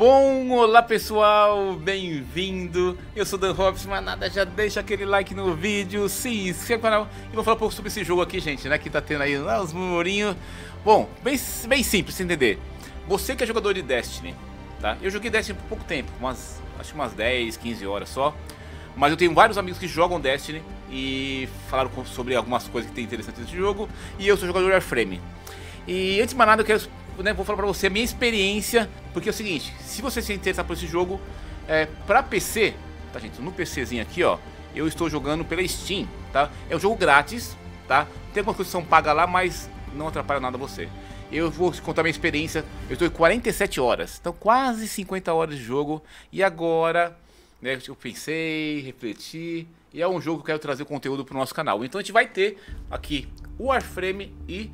bom? Olá pessoal, bem-vindo! Eu sou Dan Robson, mas nada, já deixa aquele like no vídeo, se inscreve no canal e vou falar um pouco sobre esse jogo aqui, gente, né? Que tá tendo aí lá os murmurinhos. Bom, bem, bem simples de entender. Você que é jogador de Destiny, tá? Eu joguei Destiny por pouco tempo, umas, acho que umas 10, 15 horas só. Mas eu tenho vários amigos que jogam Destiny e falaram sobre algumas coisas que tem interessante nesse jogo. E eu sou jogador de Airframe. E antes de mais nada, eu quero, né, vou falar pra você a minha experiência, porque é o seguinte, se você se interessar por esse jogo, é, pra PC, tá gente, no PCzinho aqui, ó, eu estou jogando pela Steam, tá? É um jogo grátis, tá? Tem algumas coisas que são pagas lá, mas não atrapalha nada você. Eu vou contar minha experiência, eu estou em 47 horas, então quase 50 horas de jogo, e agora, né, eu pensei, refleti, e é um jogo que eu quero trazer conteúdo para o nosso canal. Então a gente vai ter aqui o Warframe e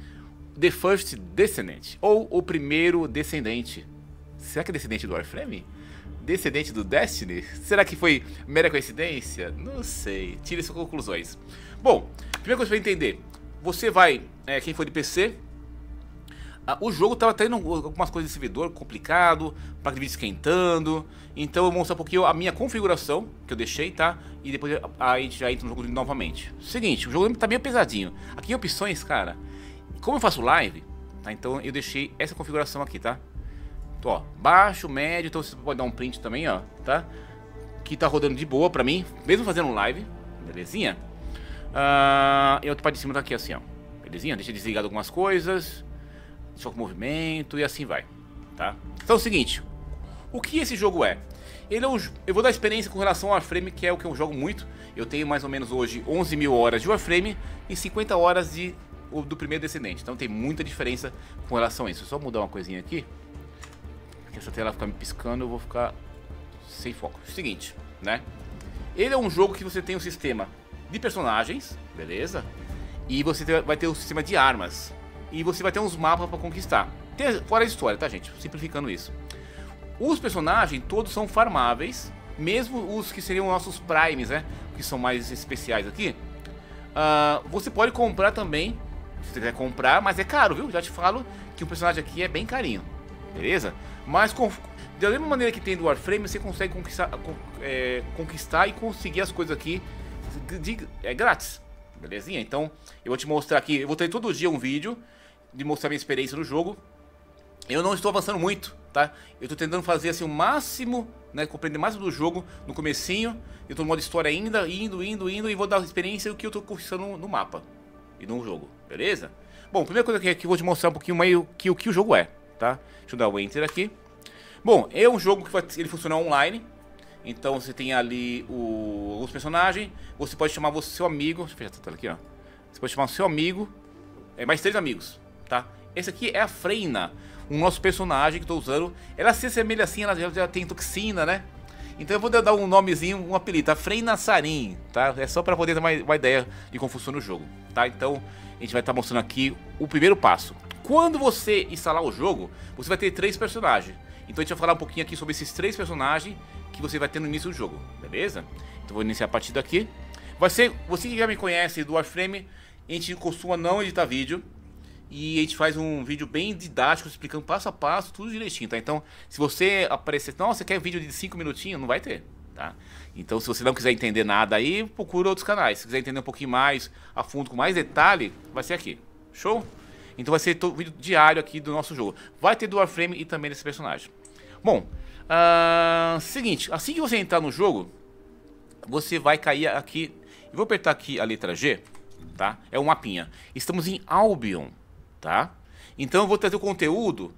The First Descendant, ou O Primeiro Descendente. Será que é descendente do Warframe? Descendente do Destiny? Será que foi mera coincidência? Não sei. Tire suas conclusões. Bom, primeira coisa para entender. Você vai, é, quem for de PC, ah, o jogo estava tendo algumas coisas de servidor complicado, placa ele esquentando. Então eu vou mostrar um pouquinho a minha configuração que eu deixei, tá? E depois a, a gente já entra no jogo novamente. Seguinte, o jogo está meio pesadinho. Aqui opções, cara como eu faço live, tá? Então eu deixei essa configuração aqui, tá? Então, ó, baixo, médio, então você pode dar um print também, ó, tá? Que tá rodando de boa pra mim, mesmo fazendo um live, belezinha? Uh, e a outra parte de cima tá aqui assim, ó, belezinha? Deixa desligado algumas coisas, só com movimento e assim vai, tá? Então é o seguinte, o que esse jogo é? Ele é um, eu vou dar experiência com relação ao Warframe, que é o que eu jogo muito. Eu tenho mais ou menos hoje 11 mil horas de Warframe e 50 horas de o do primeiro descendente. Então tem muita diferença com relação a isso. Só mudar uma coisinha aqui. Que essa tela ficar me piscando, eu vou ficar sem foco. Seguinte, né? Ele é um jogo que você tem um sistema de personagens, beleza? E você vai ter um sistema de armas. E você vai ter uns mapas para conquistar. Fora a história, tá, gente? Simplificando isso. Os personagens todos são farmáveis, mesmo os que seriam nossos primes, né? Que são mais especiais aqui. Uh, você pode comprar também se você quiser comprar, mas é caro, viu? Já te falo que o personagem aqui é bem carinho, beleza? Mas com, da mesma maneira que tem do Warframe, você consegue conquistar, é, conquistar e conseguir as coisas aqui de, de, é grátis, belezinha? Então, eu vou te mostrar aqui, eu vou ter todo dia um vídeo de mostrar minha experiência no jogo. Eu não estou avançando muito, tá? Eu estou tentando fazer assim o máximo, né, compreender mais do jogo no comecinho. Eu estou no modo história ainda, indo, indo, indo e vou dar experiência do que eu estou conquistando no mapa e no jogo beleza? Bom, primeira coisa que eu vou te mostrar um pouquinho meio que, o que o jogo é, tá? Deixa eu dar o Enter aqui. Bom, é um jogo que vai, ele funciona online, então você tem ali o, os personagens, você pode chamar o seu amigo, deixa eu fechar essa tela aqui, ó. Você pode chamar seu amigo, é, mais três amigos, tá? Esse aqui é a Freina, o nosso personagem que eu tô usando. Ela se assemelha assim, ela já, já tem toxina, né? Então eu vou dar um nomezinho, um apelido, tá? Freina Sarin, tá? É só pra poder ter uma, uma ideia de como funciona o jogo, tá? Então, a gente vai estar tá mostrando aqui o primeiro passo. Quando você instalar o jogo, você vai ter três personagens. Então a gente vai falar um pouquinho aqui sobre esses três personagens que você vai ter no início do jogo, beleza? Então vou iniciar a partida aqui. Vai ser, você que já me conhece do Warframe, a gente costuma não editar vídeo. E a gente faz um vídeo bem didático, explicando passo a passo, tudo direitinho, tá? Então, se você aparecer, não, você quer um vídeo de 5 minutinhos, não vai ter. Tá? Então, se você não quiser entender nada aí, procura outros canais. Se quiser entender um pouquinho mais a fundo, com mais detalhe, vai ser aqui. Show? Então vai ser todo vídeo diário aqui do nosso jogo. Vai ter do Warframe e também desse personagem. Bom, uh, seguinte, assim que você entrar no jogo, você vai cair aqui. Eu vou apertar aqui a letra G, tá? É um mapinha. Estamos em Albion, tá? Então eu vou trazer o conteúdo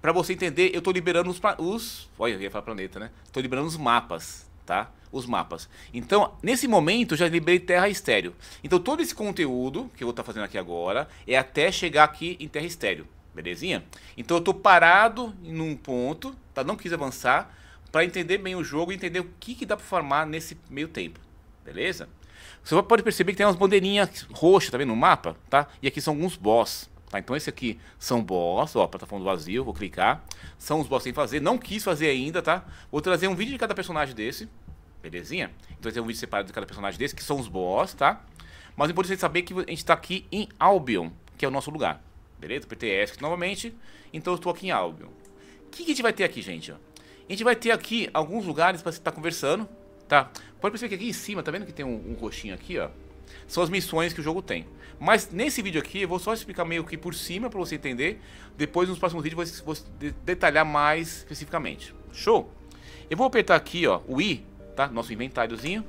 para você entender. Eu estou liberando os, os... Olha, eu ia falar planeta, né? Estou liberando os mapas, tá? Os mapas. Então, nesse momento, eu já liberei terra estéreo. Então, todo esse conteúdo que eu vou estar tá fazendo aqui agora é até chegar aqui em terra estéreo, belezinha? Então, eu estou parado em um ponto, tá? Não quis avançar para entender bem o jogo e entender o que, que dá para farmar nesse meio tempo, beleza? Você pode perceber que tem umas bandeirinhas roxas, tá vendo, no mapa, tá? E aqui são alguns boss, Tá, então esse aqui são boss, ó, plataforma do vazio, vou clicar. São os boss sem fazer, não quis fazer ainda, tá? Vou trazer um vídeo de cada personagem desse, Belezinha? Então tem um vídeo separado de cada personagem desse, que são os boss, tá? Mas é importante saber que a gente está aqui em Albion, que é o nosso lugar. Beleza? PTS novamente. Então eu estou aqui em Albion. O que, que, a gente vai ter aqui, gente? A gente vai ter aqui alguns lugares para você estar tá conversando, tá? Pode perceber que aqui em cima, tá vendo que tem um, um roxinho aqui, ó? São as missões que o jogo tem. Mas nesse vídeo aqui, eu vou só explicar meio que por cima para você entender. Depois, nos próximos vídeos, vou, vou detalhar mais especificamente. Show? Eu vou apertar aqui, ó, o I tá? Nosso inventáriozinho.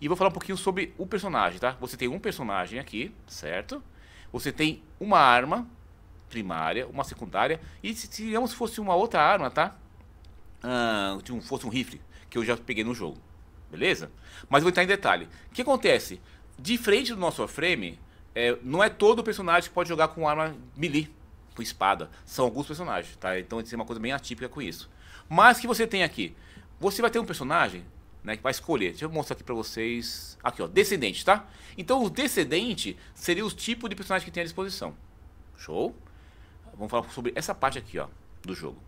E vou falar um pouquinho sobre o personagem, tá? Você tem um personagem aqui, certo? Você tem uma arma primária, uma secundária. E se, digamos, fosse uma outra arma, tá? Ah, fosse um rifle, que eu já peguei no jogo. Beleza? Mas vou entrar em detalhe. O que acontece? De frente do nosso frame, é, não é todo personagem que pode jogar com arma melee, com espada. São alguns personagens, tá? Então isso é uma coisa bem atípica com isso. Mas que você tem aqui? Você vai ter um personagem né, que vai escolher. Deixa eu mostrar aqui para vocês. Aqui, ó, descendente, tá? Então, o descendente seria o tipo de personagem que tem à disposição. Show? Vamos falar sobre essa parte aqui, ó, do jogo.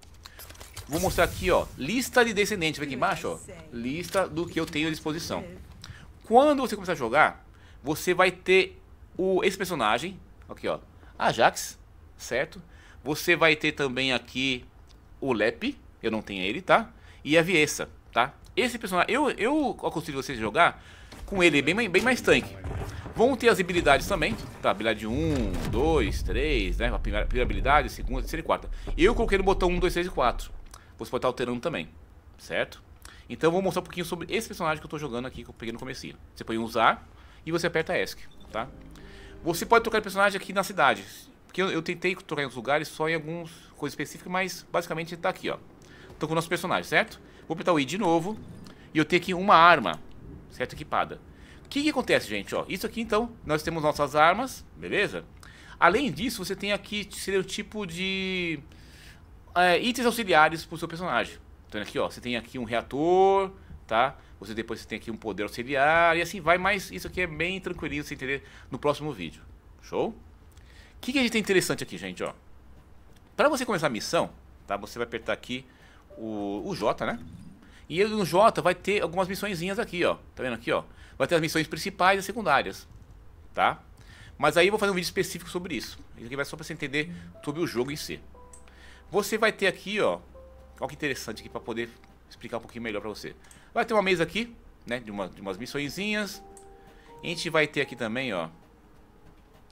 Vou mostrar aqui, ó, lista de descendentes. Vem aqui embaixo, ó, lista do que eu tenho à disposição. Uhum. Quando você começar a jogar, você vai ter o, esse personagem, aqui, ó, Ajax, certo? Você vai ter também aqui o Lep, eu não tenho ele, tá? E a Viessa, tá? Esse personagem, eu, eu aconselho vocês a jogar com ele bem, bem mais tanque. Vão ter as habilidades também, tá? Habilidade 1, 2, 3, né? A primeira, primeira habilidade, segunda, terceira e quarta. Eu coloquei no botão 1, 2, 3 e 4. Você pode estar alterando também, certo? Então eu vou mostrar um pouquinho sobre esse personagem que eu estou jogando aqui, que eu peguei no comecinho. Você põe usar e você aperta ESC, tá? Você pode trocar de personagem aqui na cidade. Porque eu, eu tentei trocar em outros lugares, só em algumas coisas específicas, mas basicamente está aqui, ó. Tô com o nosso personagem, certo? Vou apertar o I de novo. E eu tenho aqui uma arma, certo? Equipada. O que, que acontece, gente? Ó, isso aqui, então, nós temos nossas armas, beleza? Além disso, você tem aqui, seria o tipo de... É, itens auxiliares pro seu personagem. Então aqui, ó, você tem aqui um reator, tá? Você depois você tem aqui um poder auxiliar e assim vai, mas isso aqui é bem tranquilinho, você entender, no próximo vídeo. Show? O que, que a gente tem interessante aqui, gente, ó? Para você começar a missão, tá? Você vai apertar aqui o, o Jota, né? E ele, no Jota vai ter algumas missõezinhas aqui, ó. Tá vendo aqui, ó? Vai ter as missões principais e secundárias, tá? Mas aí eu vou fazer um vídeo específico sobre isso. Isso aqui vai só para você entender sobre o jogo em si. Você vai ter aqui, ó, olha que interessante aqui para poder explicar um pouquinho melhor para você. Vai ter uma mesa aqui, né, de, uma, de umas missõezinhas. A gente vai ter aqui também, ó.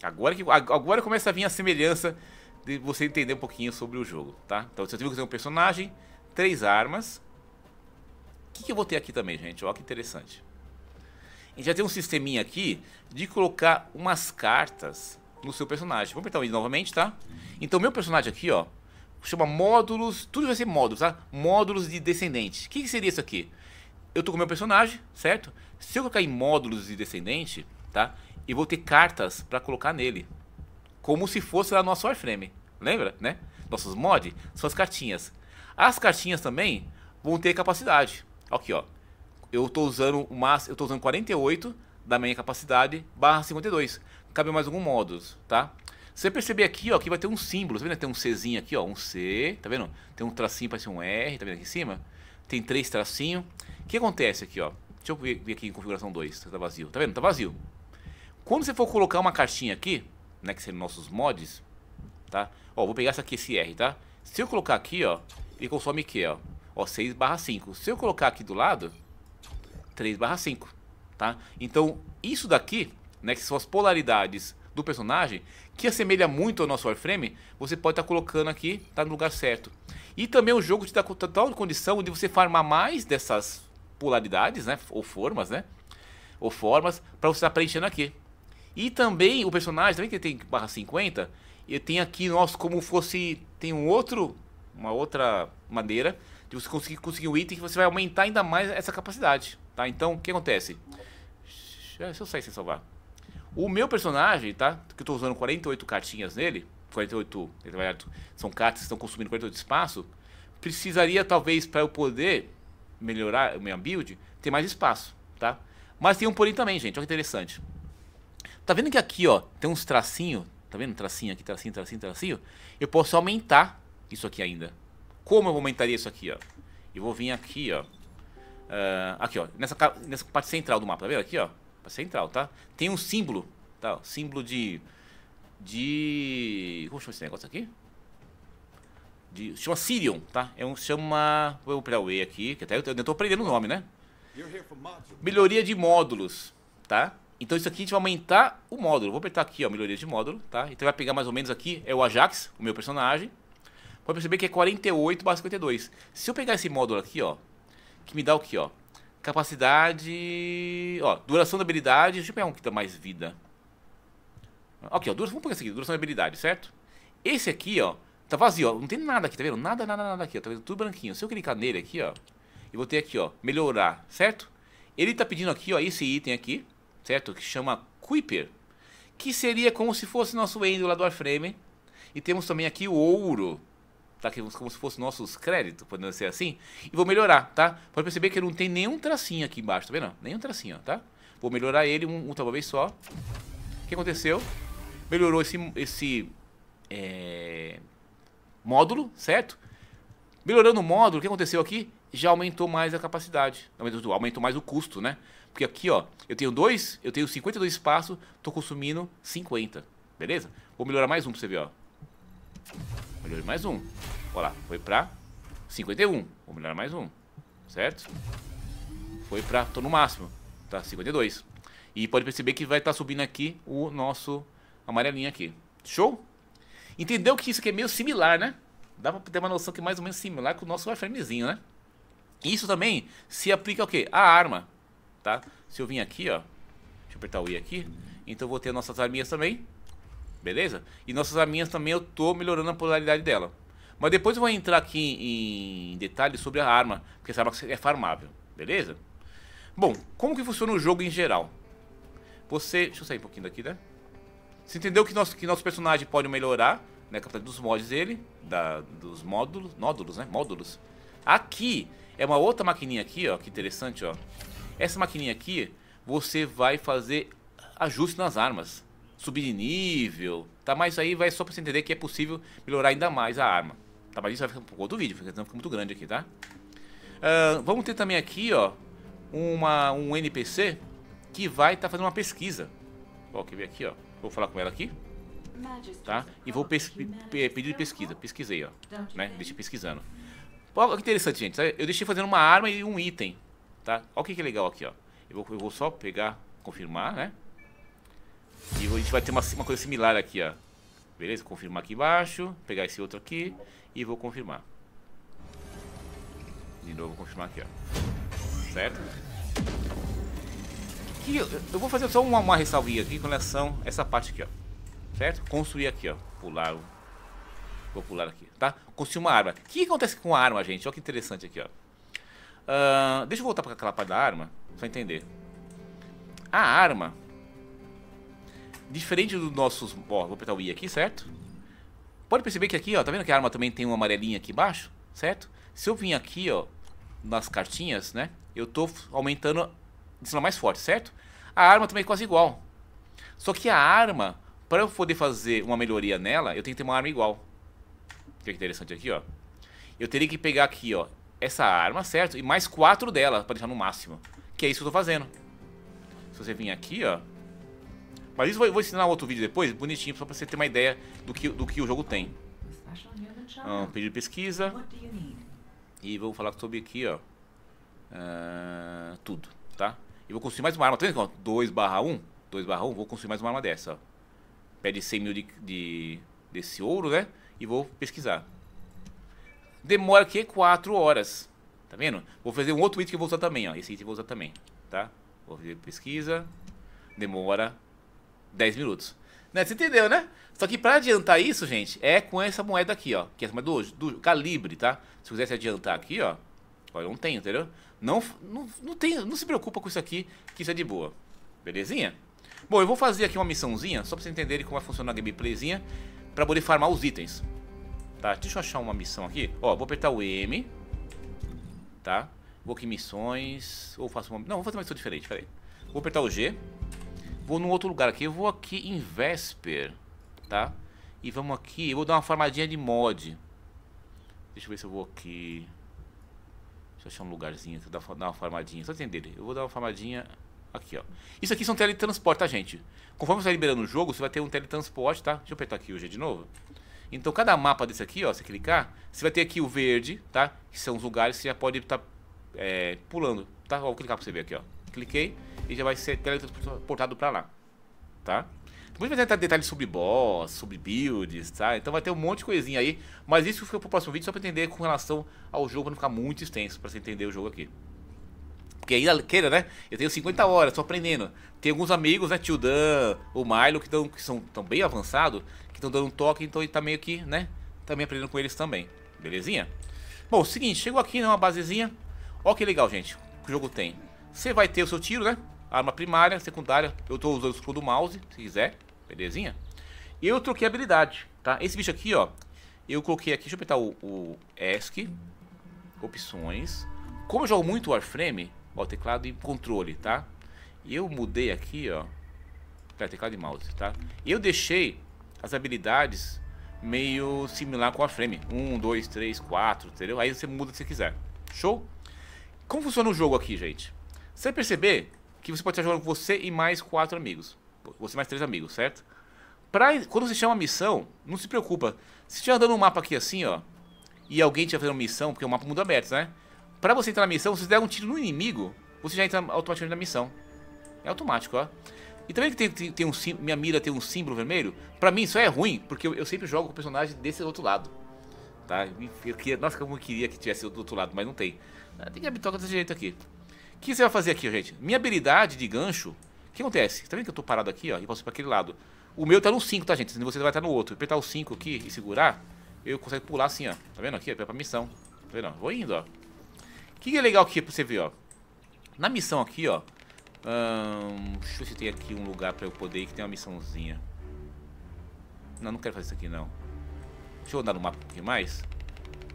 Agora que agora começa a vir a semelhança de você entender um pouquinho sobre o jogo, tá? Então você viu que tem um personagem, três armas. O que, que eu vou ter aqui também, gente? Olha que interessante. A gente já tem um sisteminha aqui de colocar umas cartas no seu personagem. Vamos apertar o i novamente, tá? Então, meu personagem aqui, ó, chama módulos, tudo vai ser módulos, tá? Módulos de descendente. O que, que seria isso aqui? Eu tô com meu personagem, certo? Se eu colocar em módulos de descendente, tá? E vou ter cartas para colocar nele. Como se fosse lá no nosso Warframe. Lembra, né? Nossos mods são as cartinhas. As cartinhas também vão ter capacidade. Aqui, ó. Eu estou usando uma, eu tô usando 48 da minha capacidade barra 52. Cabe mais algum modos, tá? Você perceber aqui, ó, que vai ter um símbolo, tá vendo? Né? Tem um Czinho aqui, ó, um C, tá vendo? Tem um tracinho, parece um R, tá vendo aqui em cima? Tem três tracinhos. O que acontece aqui, ó? Deixa eu ver aqui em configuração 2, tá vazio. Tá vendo? Tá vazio. Quando você for colocar uma cartinha aqui, né, que seriam nossos mods, tá? Ó, vou pegar essa aqui, esse R, tá? Se eu colocar aqui, ó, e consome que, ó? Ó, 6 barra 5. Se eu colocar aqui do lado, 3 barra 5, tá? Então, isso daqui, né, que são as polaridades do personagem, que assemelha muito ao nosso warframe você pode estar tá colocando aqui, tá no lugar certo. E também o é jogo te dá total condição de você farmar mais dessas polaridades, né, ou formas, né, ou formas, para você estar tá preenchendo aqui. E também o personagem, também que tem barra 50, e tem aqui nós como fosse, tem um outro uma outra maneira de você conseguir, conseguir um item que você vai aumentar ainda mais essa capacidade, tá? Então, o que acontece? Deixa eu sair sem salvar. O meu personagem, tá? Que eu estou usando 48 cartinhas nele, 48, são cartas que estão consumindo 48 de espaço, precisaria talvez para eu poder melhorar a minha build, ter mais espaço, tá? Mas tem um porém também, gente, olha que interessante. Tá vendo que aqui, ó, tem uns tracinhos, tá vendo? Tracinho aqui, tracinho, tracinho, tracinho. Eu posso aumentar isso aqui ainda. Como eu aumentaria isso aqui, ó? Eu vou vir aqui, ó. Uh, aqui, ó. Nessa, nessa parte central do mapa, tá vendo? Aqui, ó. Parte central, tá? Tem um símbolo, tá? Símbolo de... De... Como chama esse negócio aqui? De, chama Sirion, tá? É um... Chama... Vou operar o E aqui, que até eu, eu tô aprendendo o nome, né? Melhoria de módulos, tá? Então isso aqui a gente vai aumentar o módulo. Vou apertar aqui, ó, melhoria de módulo, tá? Então vai pegar mais ou menos aqui, é o Ajax, o meu personagem pode perceber que é 48 barra 52. Se eu pegar esse módulo aqui, ó, que me dá o que, ó? Capacidade, ó, duração da habilidade, deixa eu pegar um que dá mais vida. Ok, ó, duração, vamos pegar esse aqui, duração da habilidade, certo? Esse aqui, ó, tá vazio, ó, não tem nada aqui, tá vendo? Nada, nada, nada aqui, ó, tá vendo? Tudo branquinho. Se eu clicar nele aqui, ó, eu vou ter aqui, ó, melhorar, certo? Ele tá pedindo aqui, ó, esse item aqui, certo? Que chama Kuiper, que seria como se fosse nosso endo lá do Warframe. E temos também aqui o ouro, tá? Que é como se fosse nossos créditos, podendo ser assim, e vou melhorar, tá? Pode perceber que não tem nenhum tracinho aqui embaixo, tá vendo? Nenhum tracinho, tá? Vou melhorar ele um, um uma vez só. O que aconteceu? Melhorou esse, esse é, módulo, certo? Melhorando o módulo, o que aconteceu aqui? Já aumentou mais a capacidade, aumentou, aumentou mais o custo, né? Porque aqui, ó, eu tenho dois, eu tenho 52 espaços, tô consumindo 50, beleza? Vou melhorar mais um pra você ver, ó. Melhorei mais um. Olha lá, foi pra 51. Vou melhorar mais um, certo? Foi pra... Tô no máximo. Tá 52. E pode perceber que vai estar tá subindo aqui o nosso amarelinho aqui. Show? Entendeu que isso aqui é meio similar, né? Dá pra ter uma noção que é mais ou menos similar com o nosso wireframezinho, né? Isso também se aplica ao quê? A arma, tá? Se eu vim aqui, ó. Deixa eu apertar o I aqui. Então eu vou ter nossas arminhas também beleza? E nossas aminhas também eu tô melhorando a polaridade dela. Mas depois eu vou entrar aqui em detalhes sobre a arma, porque essa arma é farmável, beleza? Bom, como que funciona o jogo em geral? Você... Deixa eu sair um pouquinho daqui, né? Você entendeu que nosso, que nosso personagem pode melhorar, né? Capitão é dos mods dele, da, dos módulos, nódulos, né? Módulos. Aqui é uma outra maquininha aqui, ó, que interessante, ó. Essa maquininha aqui, você vai fazer ajuste nas armas subir de nível, tá? Mas aí vai só pra você entender que é possível melhorar ainda mais a arma. Tá, mas isso vai ficar pro outro vídeo, porque senão fica muito grande aqui, tá? Uh, vamos ter também aqui, ó, uma, um NPC que vai estar tá fazendo uma pesquisa. Ó, quer ver aqui, ó. Vou falar com ela aqui. Tá? E vou pedir pesquisa. Pesquisei, ó. Né? Deixei pesquisando. Olha que interessante, gente. Eu deixei fazendo uma arma e um item. Tá? Olha o que, que é legal aqui, ó. Eu vou, eu vou só pegar, confirmar, né? E a gente vai ter uma, uma coisa similar aqui, ó. Beleza? Confirmar aqui embaixo. Pegar esse outro aqui. E vou confirmar. De novo, vou confirmar aqui, ó. Certo? E eu, vou fazer só uma, uma ressalvinha aqui com relação a essa parte aqui, ó. Certo? Construir aqui, ó. Pular. Vou pular aqui, tá? Construir uma arma. O que acontece com a arma, gente? Olha que interessante aqui, ó. Uh, deixa eu voltar para aquela parte da arma. Pra entender. A arma Diferente dos nossos... Ó, vou apertar o I aqui, certo? Pode perceber que aqui, ó, tá vendo que a arma também tem uma amarelinha aqui embaixo, certo? Se eu vim aqui, ó, nas cartinhas, né? Eu tô aumentando de cima mais forte, certo? A arma também é quase igual. Só que a arma, para eu poder fazer uma melhoria nela, eu tenho que ter uma arma igual. Que é interessante aqui, ó. Eu teria que pegar aqui, ó, essa arma, certo? E mais quatro dela, para deixar no máximo. Que é isso que eu tô fazendo. Se você vir aqui, ó, mas isso eu vou ensinar outro vídeo depois, bonitinho, só para você ter uma ideia do que, do que o jogo tem. Ah, pedido de pesquisa. E vou falar sobre aqui, ó. Uh, tudo, tá? E vou construir mais uma arma. Tá vendo? 2 barra 1. 2 barra 1. Vou construir mais uma arma dessa, ó. Pede 100 mil de, de, desse ouro, né? E vou pesquisar. Demora aqui 4 horas. Tá vendo? Vou fazer um outro item que eu vou usar também, ó. Esse item eu vou usar também, tá? Vou fazer pesquisa. Demora 10 minutos. Né? Você entendeu, né? Só que para adiantar isso, gente, é com essa moeda aqui, ó. Que é essa moeda do, do calibre, tá? Se quisesse adiantar aqui, ó. ó eu não tenho, entendeu? Não, não, não, tem, não se preocupa com isso aqui, que isso é de boa. Belezinha? Bom, eu vou fazer aqui uma missãozinha, só pra vocês entenderem como vai funcionar a gameplayzinha, pra poder farmar os itens. Tá, deixa eu achar uma missão aqui. Ó, vou apertar o M. Tá? Vou aqui em missões. Ou faço uma. Não, vou fazer uma missão diferente, peraí. Vou apertar o G. Vou num outro lugar aqui. Eu vou aqui em Vesper, tá? E vamos aqui. Eu vou dar uma formadinha de mod. Deixa eu ver se eu vou aqui. Deixa eu achar um lugarzinho. eu dar uma formadinha. Só entender. Eu vou dar uma formadinha aqui, ó. Isso aqui são teletransportes, tá, gente? Conforme você vai liberando o jogo, você vai ter um teletransporte, tá? Deixa eu apertar aqui o G de novo. Então, cada mapa desse aqui, ó, se clicar, você vai ter aqui o verde, tá? Que são os lugares que você já pode estar tá, é, pulando, tá? Vou clicar pra você ver aqui, ó cliquei e já vai ser teletransportado para lá, tá? Depois vai tentar detalhes sobre boss, sobre builds, tá? Então vai ter um monte de coisinha aí, mas isso fica pro próximo vídeo só pra entender com relação ao jogo, pra não ficar muito extenso, pra você entender o jogo aqui. Porque ainda queira, né? Eu tenho 50 horas, tô aprendendo. Tem alguns amigos, né? Tio Dan, o Milo, que, tão, que são tão bem avançados, que estão dando um toque, então ele tá meio que, né? Também tá aprendendo com eles também, belezinha? Bom, seguinte, chegou aqui, né? Uma basezinha. Ó que legal, gente, que o jogo tem. Você vai ter o seu tiro, né? Arma primária, secundária. Eu tô usando o escudo mouse, se quiser. Belezinha? eu troquei a habilidade, tá? Esse bicho aqui, ó. Eu coloquei aqui, deixa eu apertar o, o ESC. Opções. Como eu jogo muito Warframe, ó, teclado e controle, tá? E eu mudei aqui, ó. Pera, teclado e mouse, tá? Eu deixei as habilidades meio similar com a frame. um dois três quatro entendeu? Aí você muda se quiser. Show? Como funciona o jogo aqui, gente? Sem perceber que você pode estar jogando você e mais quatro amigos. Você mais três amigos, certo? Pra, quando você chama a missão, não se preocupa. Se estiver andando um mapa aqui assim, ó, e alguém estiver fazendo missão, porque o mapa mundo aberto, né? Pra você entrar na missão, se você der um tiro no inimigo, você já entra automaticamente na missão. É automático, ó. E também que tem, tem, tem um minha mira tem um símbolo vermelho, pra mim isso é ruim, porque eu, eu sempre jogo com o personagem desse outro lado. Tá? Eu, eu, nossa, como eu queria que tivesse do outro lado, mas não tem. Tem que habituar com desse jeito aqui. O que você vai fazer aqui, gente? Minha habilidade de gancho, o que acontece? Tá vendo que eu tô parado aqui, ó, e posso ir pra aquele lado. O meu tá no 5, tá, gente? Se Você vai estar no outro. Apertar o 5 aqui e segurar, eu consigo pular assim, ó. Tá vendo aqui? É pra missão. Tá vendo? Vou indo, ó. O que é legal aqui pra você ver, ó. Na missão aqui, ó. Hum, deixa eu ver se tem aqui um lugar pra eu poder ir, que tem uma missãozinha. Não, não quero fazer isso aqui, não. Deixa eu andar no mapa um pouquinho mais.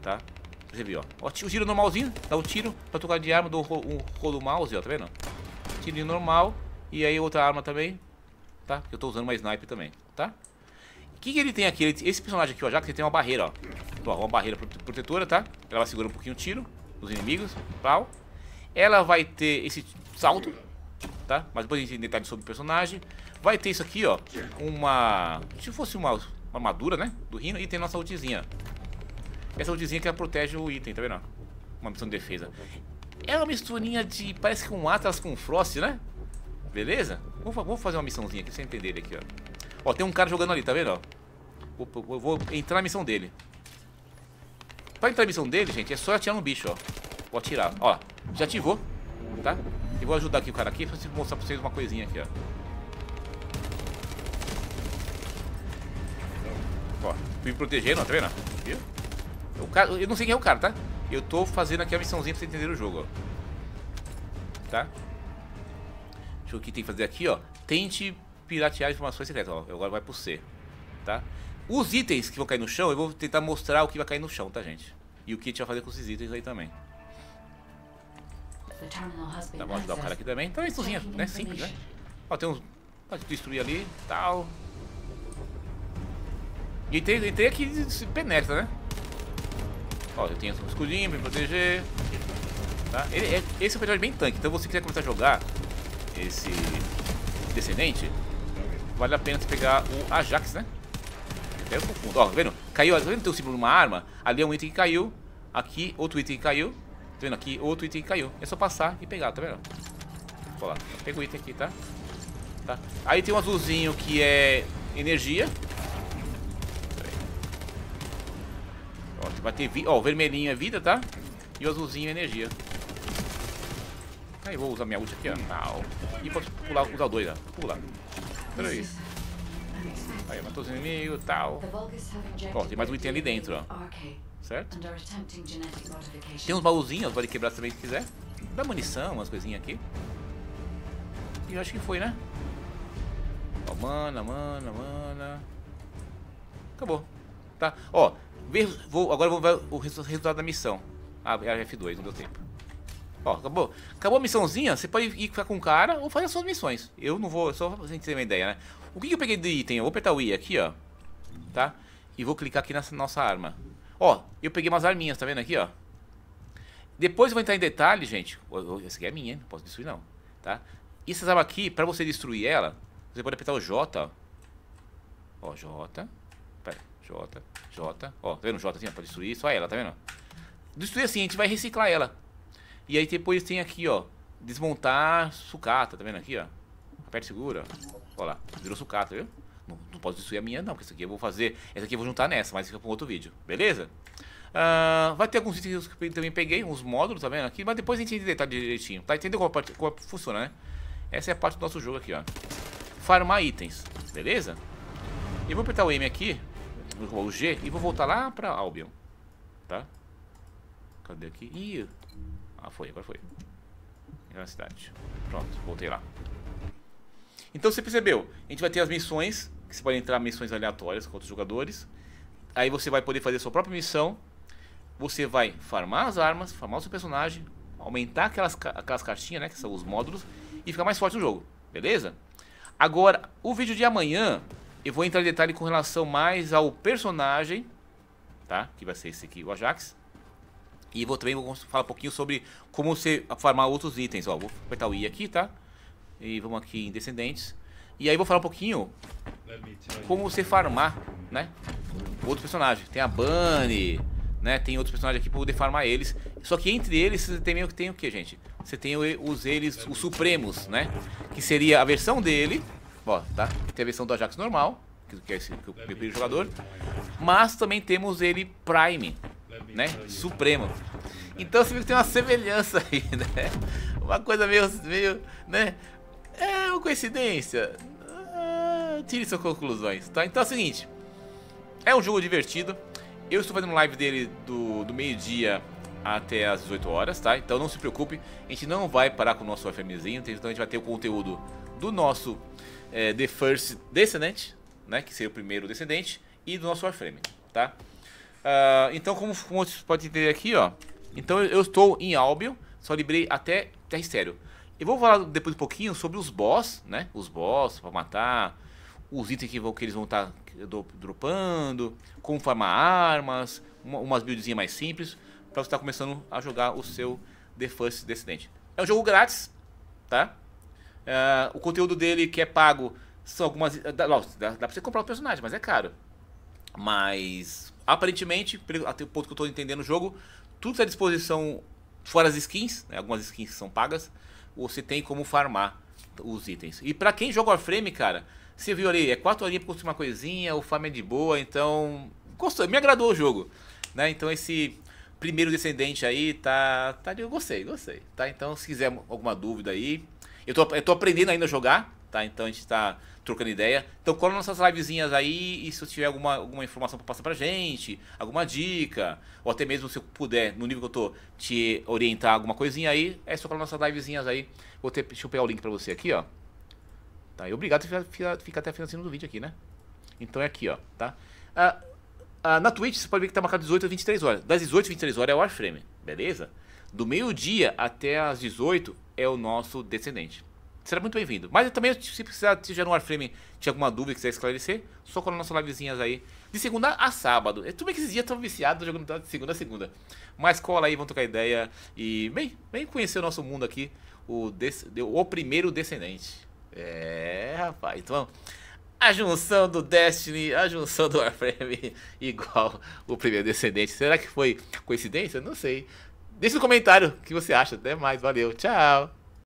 Tá? Você viu, ó. Ó, o tiro normalzinho, dá um tiro pra trocar de arma, dou um rolo mouse, ó, tá vendo? tiro normal. E aí outra arma também, tá? Que eu tô usando uma sniper também, tá? O que, que ele tem aqui? esse personagem aqui, ó, já que ele tem uma barreira, ó. Ó, uma barreira protetora, tá? Ela vai um pouquinho o tiro dos inimigos, pau. Ela vai ter esse salto, tá? Mas depois a gente tem detalhes sobre o personagem. Vai ter isso aqui, ó. Uma... Se fosse uma, uma armadura, né? Do Rino. E tem nossa ultizinha. Essa lutezinha que ela protege o item, tá vendo? Uma missão de defesa. É uma misturinha de... Parece que um Atlas com um Frost, né? Beleza? Vamos, fazer uma missãozinha aqui sem você entender ele aqui, ó. Ó, tem um cara jogando ali, tá vendo? Ó? Vou, vou, vou entrar na missão dele. Pra entrar na missão dele, gente, é só atirar no bicho, ó. Vou atirar. Ó, já ativou, tá? E vou ajudar aqui o cara aqui pra mostrar pra vocês uma coisinha aqui, ó. Ó, me protegendo, ó, tá vendo? Viu? O cara, eu não sei quem é o cara, tá? Eu tô fazendo aqui a missãozinha pra você entender o jogo, ó. Tá? Deixa eu o que tem que fazer aqui, ó. Tente piratear informações secretas, ó. Agora vai pro C, tá? Os itens que vão cair no chão, eu vou tentar mostrar o que vai cair no chão, tá, gente? E o que a gente vai fazer com esses itens aí também. Tá, vamos ajudar o cara aqui também. Então é cozinha, né? Simples, né? Ó, tem uns... Pode destruir ali, tal. E tem, e tem aqui que penetra, né? Ó, eu tenho um escudinho pra me proteger. Tá? Ele, é, esse é um personagem bem tanque, então você quiser começar a jogar esse descendente, vale a pena você pegar o Ajax, né? Até eu confundo. Ó, tá vendo? Caiu, tá vendo? Tem o símbolo de uma arma. Ali é um item que caiu. Aqui, outro item que caiu. Tá vendo aqui? Outro item que caiu. É só passar e pegar, tá vendo? Vou lá. Pega o item aqui, tá? tá? Aí tem um azulzinho que é energia. vai ter Ó, o vermelhinho é vida, tá? E o azulzinho é energia. Aí, vou usar minha ult aqui, ó. Não. E posso pular, usar dois, ó. Pula. Três. Aí, matou os inimigos, tal. Ó, tem mais um item ali dentro, ó. Certo? Tem uns baúzinhos, pode quebrar também se quiser. Dá munição, umas coisinhas aqui. E eu acho que foi, né? Ó, mana, mana, mana. Acabou. Tá? Ó, Ver, vou, agora vou ver o resultado da missão. Ah, é F2, não deu tempo. Ó, acabou. Acabou a missãozinha, você pode ir ficar com o cara ou fazer as suas missões. Eu não vou, só pra gente ter uma ideia, né? O que, que eu peguei de item? Eu vou apertar o I aqui, ó. Tá? E vou clicar aqui nessa nossa arma. Ó, eu peguei umas arminhas, tá vendo aqui, ó? Depois eu vou entrar em detalhe, gente. Essa aqui é minha, hein? não posso destruir não, tá? E essas armas aqui, pra você destruir ela, você pode apertar o J, ó. Ó, J. J, J. Ó, tá vendo? J assim, ó, pra destruir. Só ela, tá vendo? Destruir assim, a gente vai reciclar ela. E aí depois tem aqui, ó. Desmontar sucata, tá vendo aqui, ó? Aperta e segura. Ó lá, virou sucata, viu? Não, não posso destruir a minha, não, porque essa aqui eu vou fazer. Essa aqui eu vou juntar nessa, mas fica é pra um outro vídeo, beleza? Uh, vai ter alguns itens que eu também peguei, uns módulos, tá vendo aqui? Mas depois a gente detalhe direitinho, tá? Entendeu como, como funciona, né? Essa é a parte do nosso jogo aqui, ó. Farmar itens, beleza? Eu vou apertar o M aqui no rolo G e vou voltar lá pra Albion. Tá? Cadê aqui? Ih! Ah, foi, agora foi. É na cidade. Pronto, voltei lá. Então você percebeu, a gente vai ter as missões, que você pode entrar missões aleatórias com outros jogadores. Aí você vai poder fazer sua própria missão. Você vai farmar as armas, farmar o seu personagem, aumentar aquelas, aquelas cartinhas, né, que são os módulos, e ficar mais forte no jogo, beleza? Agora, o vídeo de amanhã eu vou entrar em detalhe com relação mais ao personagem, tá? Que vai ser esse aqui, o Ajax. E vou também vou falar um pouquinho sobre como você farmar outros itens. Ó, vou apertar o I aqui, tá? E vamos aqui em Descendentes. E aí vou falar um pouquinho como você farmar, né? Outros personagens. Tem a Bunny, né? Tem outros personagens aqui pra poder farmar eles. Só que entre eles você tem meio que tem o que, gente? Você tem os eles, os Supremos, né? Que seria a versão dele Ó, tá? Tem a versão do Ajax normal, que é esse que eu peguei o jogador. Mas também temos ele Prime, né? Supremo. Então você vê que tem uma semelhança aí, né? Uma coisa meio, meio né? É uma coincidência. Ah, tire suas conclusões, tá? Então é o seguinte. É um jogo divertido. Eu estou fazendo live dele do, do meio-dia até as 18 horas, tá? Então não se preocupe, a gente não vai parar com o nosso FMzinho, então a gente vai ter o conteúdo do nosso é, The First Descendant, né, que seria o primeiro descendente, e do nosso Warframe, tá? Uh, então, como, como vocês podem entender aqui, ó, então eu estou em Albion, só liberei até Terristério. Eu vou falar depois um pouquinho sobre os boss, né, os boss para matar, os itens que, vão, que eles vão estar tá dropando, como formar armas, uma, umas buildzinhas mais simples, para você estar tá começando a jogar o seu The First Descendant. É um jogo grátis, tá? Uh, o conteúdo dele que é pago são algumas. Ah, dá, dá, pra você comprar o personagem, mas é caro. Mas aparentemente, até o ponto que eu tô entendendo o jogo, tudo está à disposição, fora as skins, né? algumas skins são pagas, você tem como farmar os itens. E para quem joga Warframe, cara, você viu ali, é 4 horinhas pra construir uma coisinha, o farm é de boa, então. Gostou, me agradou o jogo. Né? Então esse primeiro descendente aí tá. tá eu gostei, gostei. Tá? Então, se quiser alguma dúvida aí, eu tô, eu tô aprendendo ainda a jogar, tá? Então a gente tá trocando ideia. Então cola nossas livezinhas aí e se tiver alguma, alguma informação pra passar pra gente, alguma dica, ou até mesmo se eu puder, no nível que eu tô, te orientar alguma coisinha aí, é só colar nossas livezinhas aí. Vou ter, deixa eu pegar o link pra você aqui, ó. Tá? E obrigado por ficar até a finalização do vídeo aqui, né? Então é aqui, ó, tá? Ah, ah, na Twitch você pode ver que tá marcado 18 a 23 horas. Das 18 a 23 horas é o Warframe, beleza? Do meio-dia até as 18 é o nosso descendente. Será muito bem-vindo. Mas também, se precisar, se já no Warframe tinha alguma dúvida que quiser esclarecer, só colar nossas livezinhas aí. De segunda a sábado. É, tudo bem que esses dias estão viciados jogando de segunda a segunda. Mas cola aí, vão trocar ideia. E bem, vem conhecer o nosso mundo aqui. O, o primeiro descendente. É, rapaz. Então, a junção do Destiny, a junção do Warframe igual o primeiro descendente. Será que foi coincidência? Não sei. Deixe no comentário o que você acha. Até mais, valeu, tchau.